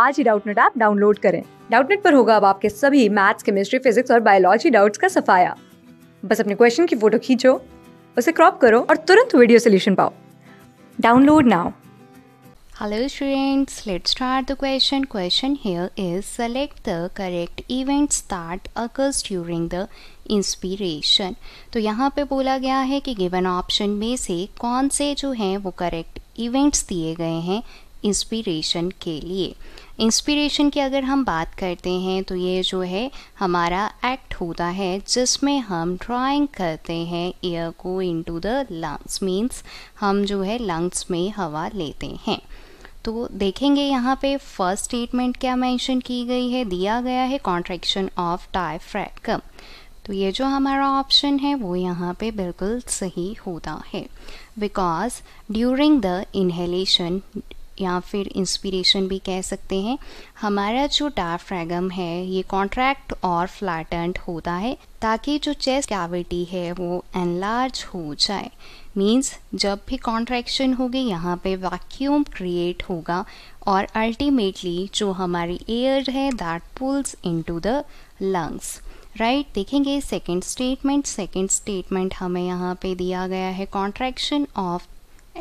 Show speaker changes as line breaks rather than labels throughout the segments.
आज ही Doubtnut app download करें डाउटनेट पर होगा अब आपके सभी मैथ्स केमिस्ट्री फिजिक्स और बायोलॉजी डाउट्स का सफाया बस अपने क्वेश्चन की फोटो खींचो उसे क्रॉप करो और तुरंत वीडियो सोल्यूशन पाओ download now
hello students let start the question question here is select the correct events that occurs during the inspiration तो यहाँ पे बोला गया है कि गिवन ऑप्शन में से कौन से जो हैं वो करेक्ट इवेंट्स दिए गए हैं इंस्पिरेशन के लिए इंस्पिरेशन की अगर हम बात करते हैं तो ये जो है हमारा एक्ट होता है जिसमें हम ड्राइंग करते हैं एयर को इनटू द लंग्स मींस हम जो है लंग्स में हवा लेते हैं तो देखेंगे यहाँ पे फर्स्ट स्टेटमेंट क्या मेंशन की गई है दिया गया है कॉन्ट्रेक्शन ऑफ डायफ्रैकम तो ये जो हमारा ऑप्शन है वो यहाँ पे बिल्कुल सही होता है बिकॉज ड्यूरिंग द इन्हेलेशन या फिर इंस्पिरेशन भी कह सकते हैं हमारा जो डाफ्रैगम है ये कॉन्ट्रैक्ट और फ्लैटेंट होता है ताकि जो चेस्ट कैविटी है वो एनलार्ज हो जाए मीन्स जब भी कॉन्ट्रैक्शन होगी यहाँ पे वैक्यूम क्रिएट होगा और अल्टीमेटली जो हमारी एयर है that pulls into the lungs right right, देखेंगे सेकंड स्टेटमेंट सेकंड स्टेटमेंट हमें यहाँ पे दिया गया है contraction of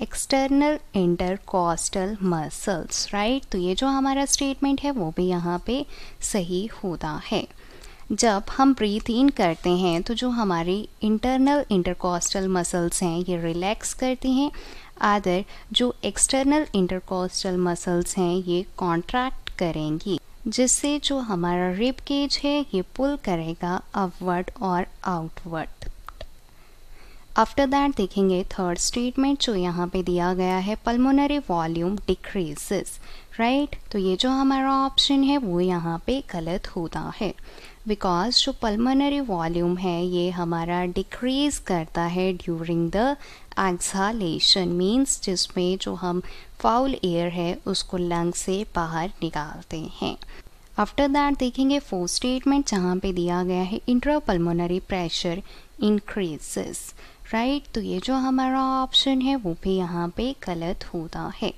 external intercostal muscles right तो ये जो हमारा स्टेटमेंट है वो भी यहाँ पे सही होता है जब हम ब्रीथ इन करते हैं तो जो हमारी इंटरनल इंटरकॉस्टल मसल्स हैं ये रिलैक्स करती हैं आदर जो एक्सटर्नल इंटरकॉस्टल मसल्स हैं ये कॉन्ट्रैक्ट करेंगी जिससे जो हमारा रिब केज है ये पुल करेगा अपवर्ड और आउटवर्ड आफ्टर दैट देखेंगे थर्ड स्टेटमेंट जो यहाँ पे दिया गया है पल्मोनरी वॉल्यूम डिक्रीजेस राइट तो ये जो हमारा ऑप्शन है वो यहाँ पे गलत होता है बिकॉज जो पल्मोनरी वॉल्यूम है ये हमारा डिक्रीज करता है ड्यूरिंग द एक्सहालेशन मीन्स जिसमें जो हम फाउल एयर है उसको लंग से बाहर निकालते हैं आफ्टर दैट देखेंगे फोर्थ स्टेटमेंट जहाँ पे दिया गया है intra pulmonary pressure increases right right? तो ये जो हमारा ऑप्शन है वो भी यहाँ पे गलत होता है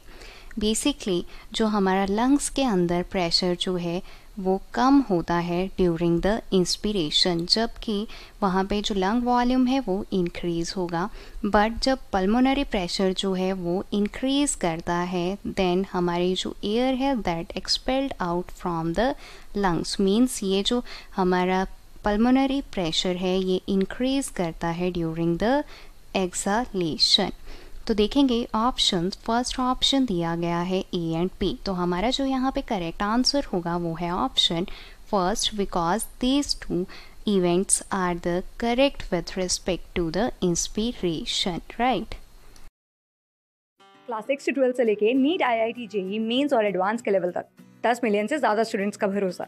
बेसिकली जो हमारा लंग्स के अंदर प्रेशर जो है वो कम होता है ड्यूरिंग द इंस्पिरेशन जबकि वहाँ पे जो लंग वॉल्यूम है वो इंक्रीज़ होगा बट जब पल्मोनरी प्रेशर जो है वो इंक्रीज़ करता है देन हमारी जो एयर है that expelled out from the lungs means ये जो हमारा पल्मोनरी प्रेशर है ये इंक्रीज करता है ड्यूरिंग द एक्सलेशन तो देखेंगे ऑप्शन फर्स्ट ऑप्शन दिया गया है ए एंड पी तो हमारा जो यहाँ पे करेक्ट आंसर होगा वो है option first because these two events are the correct with respect to the inspiration right
class six से ट्वेल्थ से लेके NEET I I T JEE mains और एडवांस के लेवल तक दस मिलियन से ज़्यादा स्टूडेंट्स का भरोसा